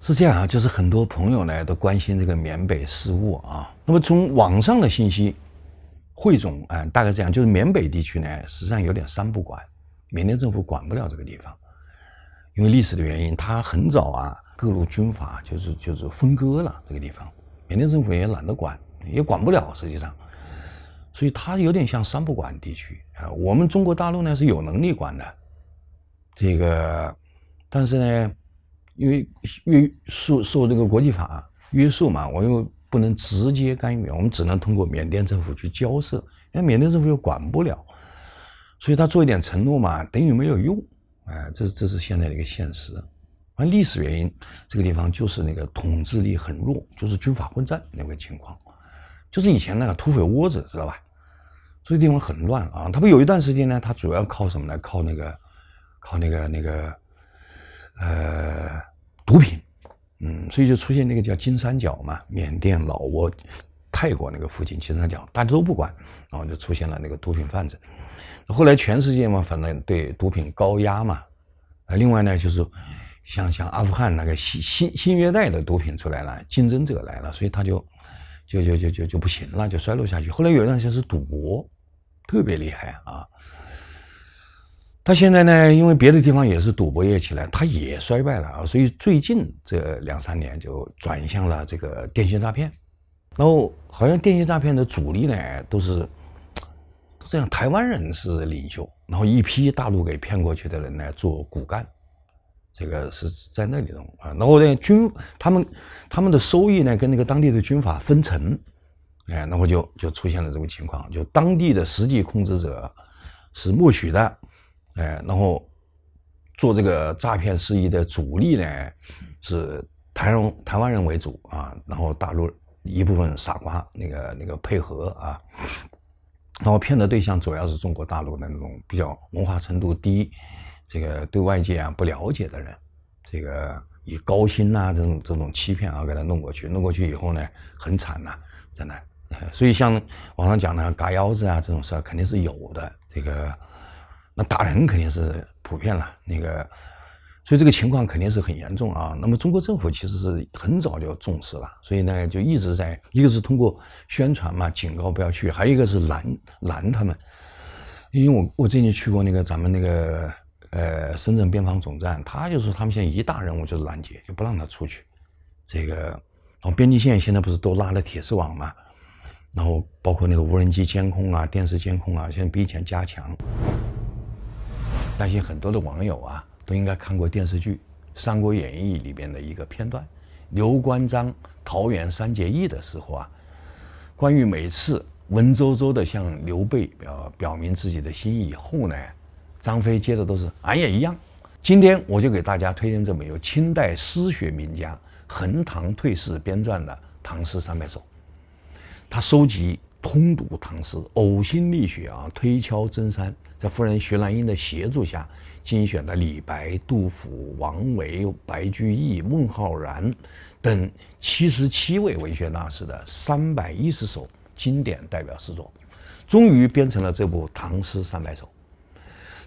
是这样啊，就是很多朋友呢都关心这个缅北事务啊。那么从网上的信息汇总啊，大概这样，就是缅北地区呢实际上有点三不管，缅甸政府管不了这个地方，因为历史的原因，它很早啊，各路军阀就是就是分割了这个地方，缅甸政府也懒得管，也管不了，实际上。所以它有点像三不管地区啊，我们中国大陆呢是有能力管的，这个，但是呢，因为约受受这个国际法约束嘛，我又不能直接干预，我们只能通过缅甸政府去交涉，因为缅甸政府又管不了，所以他做一点承诺嘛，等于没有用，哎，这这是现在的一个现实，按历史原因，这个地方就是那个统治力很弱，就是军阀混战那个情况。就是以前那个土匪窝子，知道吧？所以地方很乱啊。他不有一段时间呢？他主要靠什么呢？靠那个，靠那个那个，呃，毒品。嗯，所以就出现那个叫金三角嘛，缅甸、老挝、泰国那个附近金三角，大家都不管，然后就出现了那个毒品贩子。后来全世界嘛，反正对毒品高压嘛。呃，另外呢，就是像像阿富汗那个新新新约带的毒品出来了，竞争者来了，所以他就。就就就就就不行了，就衰落下去。后来有一段时间是赌博，特别厉害啊。他现在呢，因为别的地方也是赌博业起来，他也衰败了啊。所以最近这两三年就转向了这个电信诈骗。然后好像电信诈骗的主力呢，都是都这样，台湾人是领袖，然后一批大陆给骗过去的人呢做骨干。这个是在那里弄啊，然后呢，军他们他们的收益呢，跟那个当地的军阀分成，哎，然后就就出现了这种情况，就当地的实际控制者是默许的，哎，然后做这个诈骗事宜的主力呢是台湾台湾人为主啊，然后大陆一部分傻瓜那个那个配合啊，然后骗的对象主要是中国大陆的那种比较文化程度低。这个对外界啊不了解的人，这个以高薪呐这种这种欺骗啊给他弄过去，弄过去以后呢很惨呐，真的。所以像网上讲的嘎腰子啊这种事儿肯定是有的。这个那打人肯定是普遍了，那个，所以这个情况肯定是很严重啊。那么中国政府其实是很早就重视了，所以呢就一直在，一个是通过宣传嘛警告不要去，还有一个是拦拦他们。因为我我最近去过那个咱们那个。呃，深圳边防总站，他就说他们现在一大任务就是拦截，就不让他出去。这个，然后边境线现在不是都拉了铁丝网嘛？然后包括那个无人机监控啊、电视监控啊，现在比以前加强。相信很多的网友啊，都应该看过电视剧《三国演义》里边的一个片段，刘关张桃园三结义的时候啊，关羽每次文绉绉的向刘备表表明自己的心意以后呢。张飞接着都是俺也一样。今天我就给大家推荐这本由清代诗学名家横塘退士编撰的《唐诗三百首》。他收集、通读唐诗，呕心沥血啊，推敲真删，在夫人徐兰英的协助下，精选了李白、杜甫、王维、白居易、孟浩然等七十七位文学大师的三百一十首经典代表诗作，终于编成了这部《唐诗三百首》。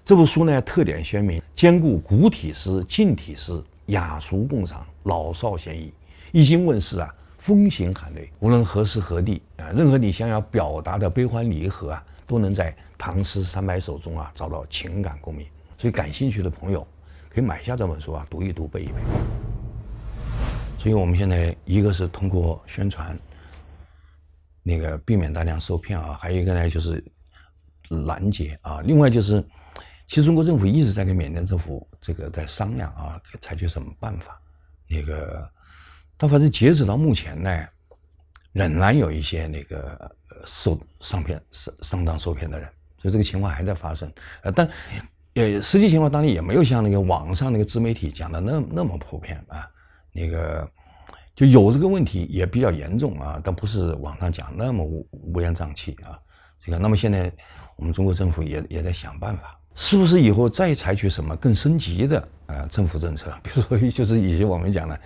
这部书呢，特点鲜明，兼顾古体诗、近体诗，雅俗共赏，老少咸宜。一经问世啊，风行海内无论何时何地啊，任何你想要表达的悲欢离合啊，都能在《唐诗三百首》中啊找到情感共鸣。所以，感兴趣的朋友可以买下这本书啊，读一读，背一背。所以，我们现在一个是通过宣传，那个避免大量受骗啊；还有一个呢，就是拦截啊；另外就是。其实中国政府一直在跟缅甸政府这个在商量啊，采取什么办法？那个，但反正截止到目前呢，仍然有一些那个受上骗、上上当受骗的人，就这个情况还在发生。呃，但呃，实际情况当然也没有像那个网上那个自媒体讲的那那么普遍啊。那个就有这个问题也比较严重啊，但不是网上讲那么乌乌烟瘴气啊。这个，那么现在我们中国政府也也在想办法。是不是以后再采取什么更升级的啊政府政策？比如说，就是以前我们讲的，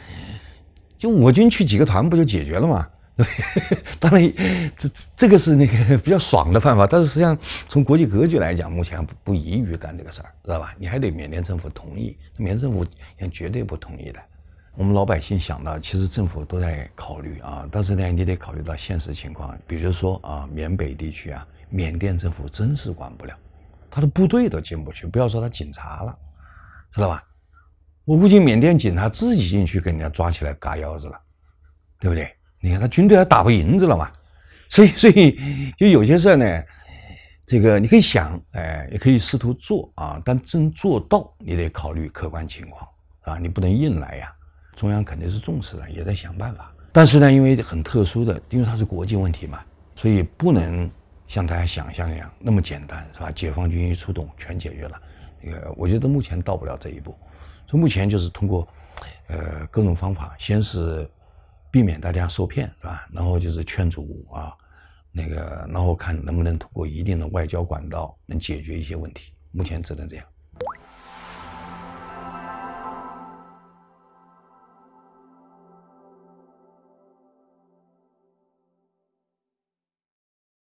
就我军去几个团不就解决了嘛？当然，这这个是那个 比较爽的办法。但是实际上，从国际格局来讲，目前不宜于干这个事儿，知道吧？你还得缅甸政府同意，缅甸政府也绝对不同意的。我们老百姓想到，其实政府都在考虑啊，但是呢，你得考虑到现实情况，比如说啊，缅北地区啊，缅甸政府真是管不了。他的部队都进不去，不要说他警察了，知道吧？我估计缅甸警察自己进去给人家抓起来嘎腰子了，对不对？你看他军队还打不赢，知道吗？所以，所以就有些事呢，这个你可以想，哎，也可以试图做啊，但真做到你得考虑客观情况啊，你不能硬来呀。中央肯定是重视的，也在想办法，但是呢，因为很特殊的，因为它是国际问题嘛，所以不能。像大家想象一样那么简单是吧？解放军一出动全解决了，那个我觉得目前到不了这一步，所以目前就是通过，呃，各种方法，先是避免大家受骗是吧？然后就是劝阻啊，那个，然后看能不能通过一定的外交管道能解决一些问题。目前只能这样。